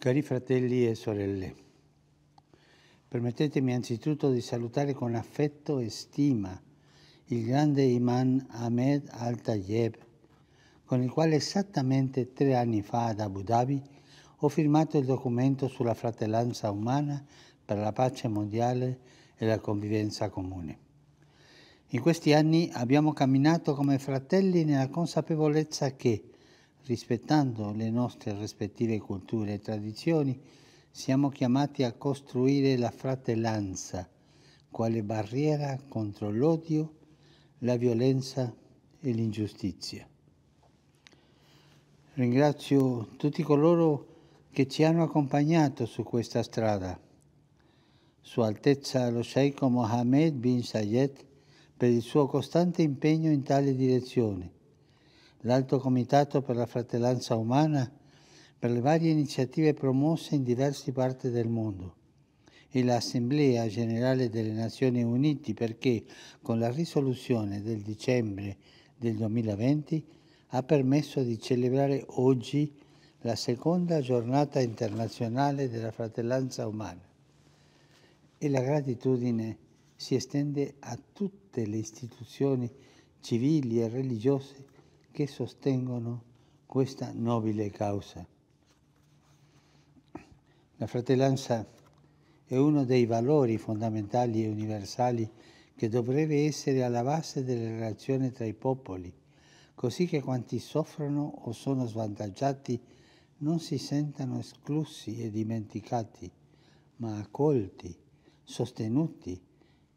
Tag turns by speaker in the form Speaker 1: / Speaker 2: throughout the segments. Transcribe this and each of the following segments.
Speaker 1: Cari fratelli e sorelle, permettetemi anzitutto di salutare con affetto e stima il grande imam Ahmed Al-Tayeb, con il quale esattamente tre anni fa ad Abu Dhabi ho firmato il documento sulla fratellanza umana per la pace mondiale e la convivenza comune. In questi anni abbiamo camminato come fratelli nella consapevolezza che rispettando le nostre rispettive culture e tradizioni, siamo chiamati a costruire la fratellanza quale barriera contro l'odio, la violenza e l'ingiustizia. Ringrazio tutti coloro che ci hanno accompagnato su questa strada. Sua Altezza lo Sheikh Mohammed bin Sayed per il suo costante impegno in tale direzione l'Alto Comitato per la Fratellanza Umana per le varie iniziative promosse in diverse parti del mondo e l'Assemblea Generale delle Nazioni Unite perché con la risoluzione del dicembre del 2020 ha permesso di celebrare oggi la seconda giornata internazionale della fratellanza umana e la gratitudine si estende a tutte le istituzioni civili e religiose che sostengono questa nobile causa. La fratellanza è uno dei valori fondamentali e universali che dovrebbe essere alla base delle relazioni tra i popoli, così che quanti soffrono o sono svantaggiati non si sentano esclusi e dimenticati, ma accolti, sostenuti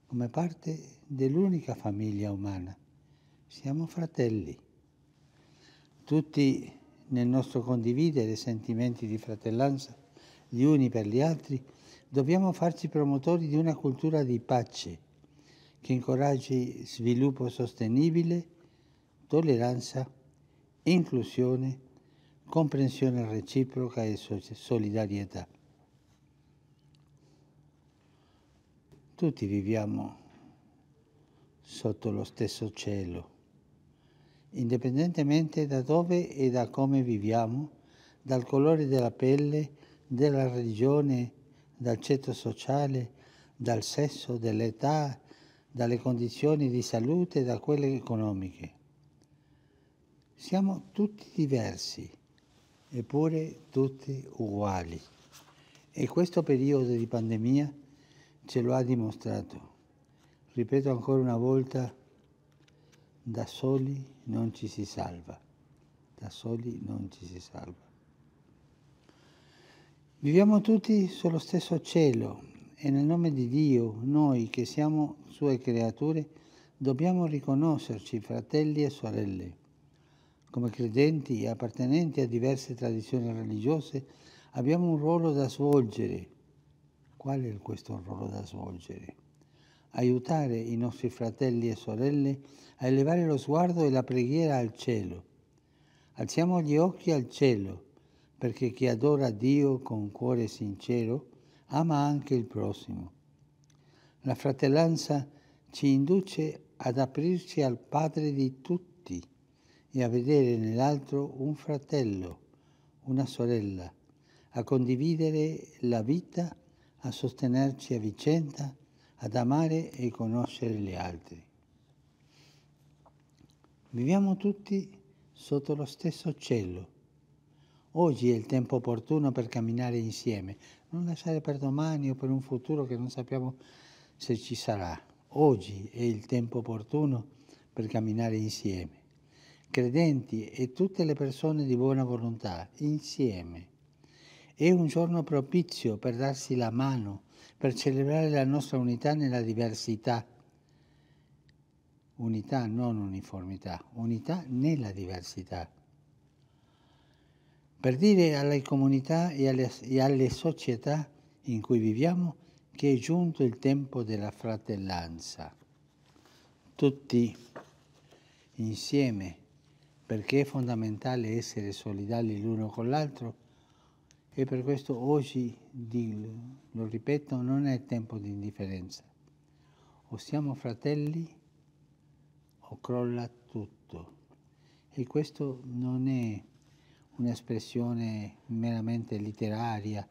Speaker 1: come parte dell'unica famiglia umana. Siamo fratelli tutti nel nostro condividere sentimenti di fratellanza gli uni per gli altri, dobbiamo farci promotori di una cultura di pace che incoraggi sviluppo sostenibile, tolleranza, inclusione, comprensione reciproca e solidarietà. Tutti viviamo sotto lo stesso cielo indipendentemente da dove e da come viviamo, dal colore della pelle, della religione, dal ceto sociale, dal sesso, dall'età, dalle condizioni di salute e da quelle economiche. Siamo tutti diversi, eppure tutti uguali. E questo periodo di pandemia ce lo ha dimostrato. Ripeto ancora una volta, da soli non ci si salva, da soli non ci si salva. Viviamo tutti sullo stesso cielo e nel nome di Dio, noi che siamo sue creature, dobbiamo riconoscerci fratelli e sorelle. Come credenti e appartenenti a diverse tradizioni religiose, abbiamo un ruolo da svolgere. Qual è questo ruolo da svolgere? aiutare i nostri fratelli e sorelle a elevare lo sguardo e la preghiera al cielo. Alziamo gli occhi al cielo, perché chi adora Dio con cuore sincero ama anche il prossimo. La fratellanza ci induce ad aprirci al Padre di tutti e a vedere nell'altro un fratello, una sorella, a condividere la vita, a sostenerci a vicenda, ad amare e conoscere gli altri. Viviamo tutti sotto lo stesso cielo. Oggi è il tempo opportuno per camminare insieme, non lasciare per domani o per un futuro che non sappiamo se ci sarà. Oggi è il tempo opportuno per camminare insieme, credenti e tutte le persone di buona volontà, insieme. È un giorno propizio per darsi la mano, per celebrare la nostra unità nella diversità. Unità, non uniformità, unità nella diversità. Per dire alle comunità e alle, e alle società in cui viviamo che è giunto il tempo della fratellanza. Tutti insieme, perché è fondamentale essere solidali l'uno con l'altro e per questo oggi, dillo, lo ripeto, non è tempo di indifferenza. O siamo fratelli o crolla tutto. E questo non è un'espressione meramente letteraria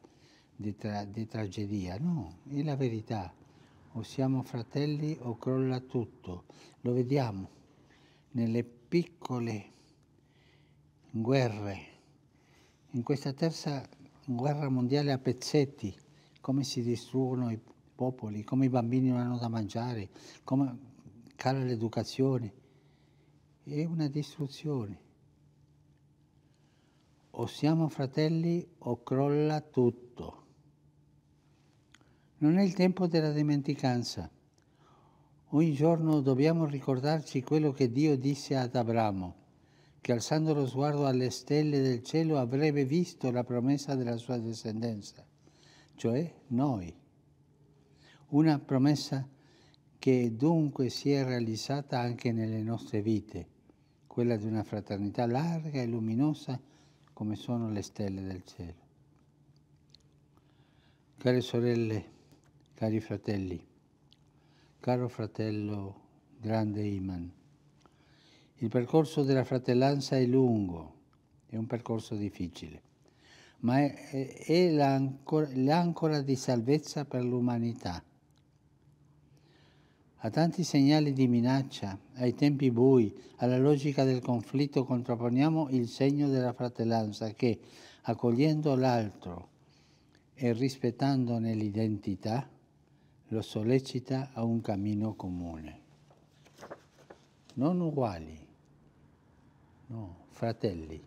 Speaker 1: di, tra di tragedia, no, è la verità. O siamo fratelli o crolla tutto. Lo vediamo nelle piccole guerre. In questa terza guerra mondiale a pezzetti, come si distruggono i popoli, come i bambini non hanno da mangiare, come cala l'educazione. È una distruzione. O siamo fratelli o crolla tutto. Non è il tempo della dimenticanza. Ogni giorno dobbiamo ricordarci quello che Dio disse ad Abramo che alzando lo sguardo alle stelle del cielo avrebbe visto la promessa della sua discendenza, cioè noi. Una promessa che dunque si è realizzata anche nelle nostre vite, quella di una fraternità larga e luminosa come sono le stelle del cielo. Care sorelle, cari fratelli, caro fratello grande Iman, il percorso della fratellanza è lungo, è un percorso difficile, ma è, è l'ancora, l'ancora di salvezza per l'umanità. A tanti segnali di minaccia, ai tempi bui, alla logica del conflitto contrapponiamo il segno della fratellanza che, accogliendo l'altro e rispettandone l'identità, lo sollecita a un cammino comune. Non uguali, No, fratelli,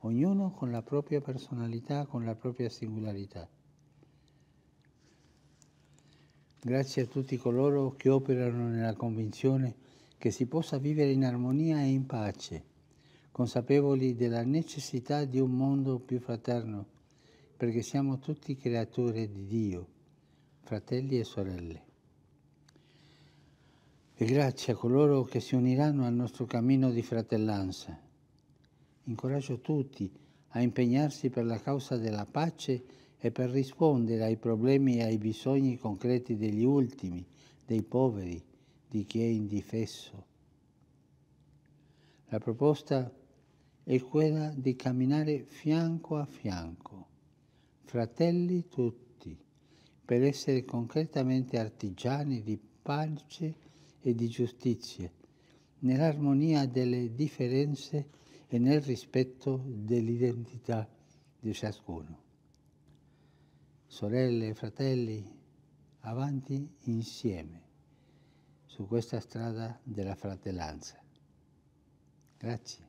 Speaker 1: ognuno con la propria personalità, con la propria singolarità. Grazie a tutti coloro che operano nella convinzione che si possa vivere in armonia e in pace, consapevoli della necessità di un mondo più fraterno, perché siamo tutti creature di Dio, fratelli e sorelle e grazie a coloro che si uniranno al nostro cammino di fratellanza. Incoraggio tutti a impegnarsi per la causa della pace e per rispondere ai problemi e ai bisogni concreti degli ultimi, dei poveri, di chi è indifesso. La proposta è quella di camminare fianco a fianco, fratelli tutti, per essere concretamente artigiani di pace e di giustizia, nell'armonia delle differenze e nel rispetto dell'identità di ciascuno. Sorelle e fratelli, avanti insieme su questa strada della fratellanza. Grazie.